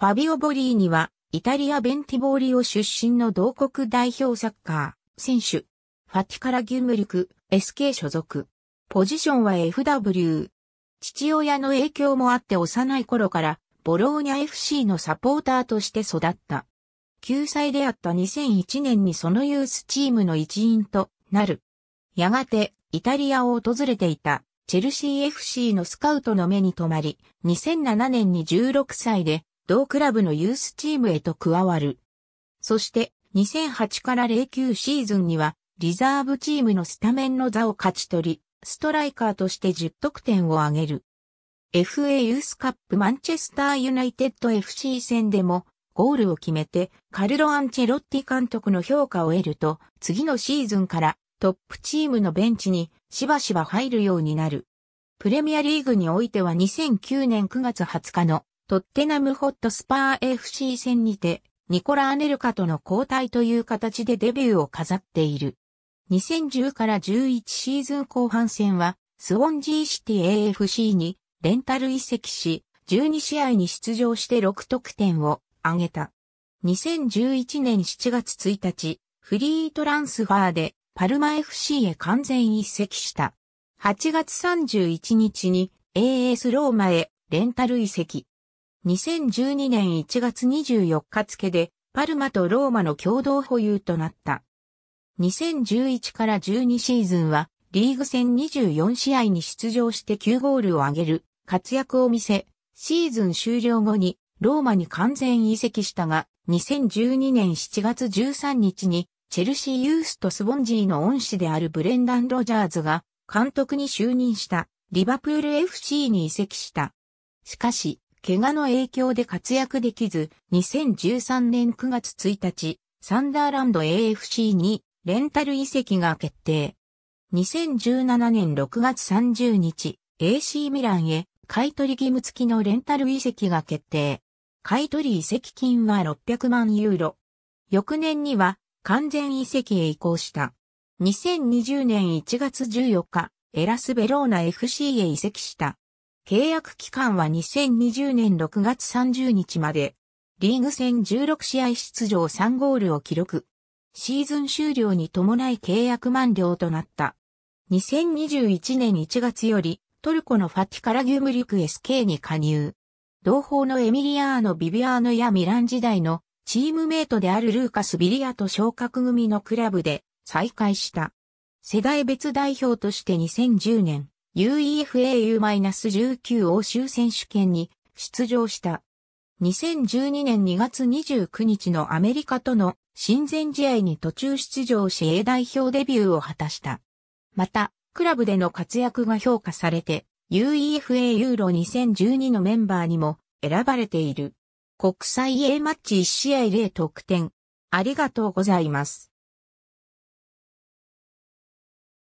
ファビオ・ボリーニは、イタリア・ベンティボーリオ出身の同国代表サッカー、選手。ファティカラ・ギュムリク、SK 所属。ポジションは FW。父親の影響もあって幼い頃から、ボローニャ FC のサポーターとして育った。9歳であった2001年にそのユースチームの一員となる。やがて、イタリアを訪れていた、チェルシー FC のスカウトの目に留まり、2007年に16歳で、同クラブのユースチームへと加わる。そして、2008から09シーズンには、リザーブチームのスタメンの座を勝ち取り、ストライカーとして10得点を挙げる。FA ユースカップマンチェスターユナイテッド FC 戦でも、ゴールを決めて、カルロ・アンチェロッティ監督の評価を得ると、次のシーズンからトップチームのベンチにしばしば入るようになる。プレミアリーグにおいては2009年9月20日のトッテナムホットスパー FC 戦にて、ニコラ・アネルカとの交代という形でデビューを飾っている。2010から11シーズン後半戦は、スウォンジーシティ AFC にレンタル移籍し、12試合に出場して6得点を挙げた。2011年7月1日、フリートランスファーでパルマ FC へ完全移籍した。8月31日に AS ローマへレンタル移籍。2012年1月24日付で、パルマとローマの共同保有となった。2011から12シーズンは、リーグ戦24試合に出場して9ゴールを挙げる活躍を見せ、シーズン終了後にローマに完全移籍したが、2012年7月13日にチェルシーユースとスボンジーの恩師であるブレンダン・ロジャーズが監督に就任したリバプール FC に移籍した。しかし、怪我の影響で活躍できず、2013年9月1日、サンダーランド AFC にレンタル移籍が決定。2017年6月30日、AC ミランへ買取義務付きのレンタル移籍が決定。買取移籍金は600万ユーロ。翌年には完全移籍へ移行した。2020年1月14日、エラスベローナ FC へ移籍した。契約期間は2020年6月30日まで、リーグ戦16試合出場3ゴールを記録。シーズン終了に伴い契約満了となった。2021年1月より、トルコのファティカラギュムリク SK に加入。同胞のエミリアーノ・ビビアーノやミラン時代のチームメイトであるルーカス・ビリアと昇格組のクラブで再会した。世代別代表として2010年、UEFAU-19 欧州選手権に出場した。2012年2月29日のアメリカとの親善試合に途中出場し A 代表デビューを果たした。また、クラブでの活躍が評価されて、UEFA ユーロ2012のメンバーにも選ばれている。国際 A マッチ1試合0得点。ありがとうございます。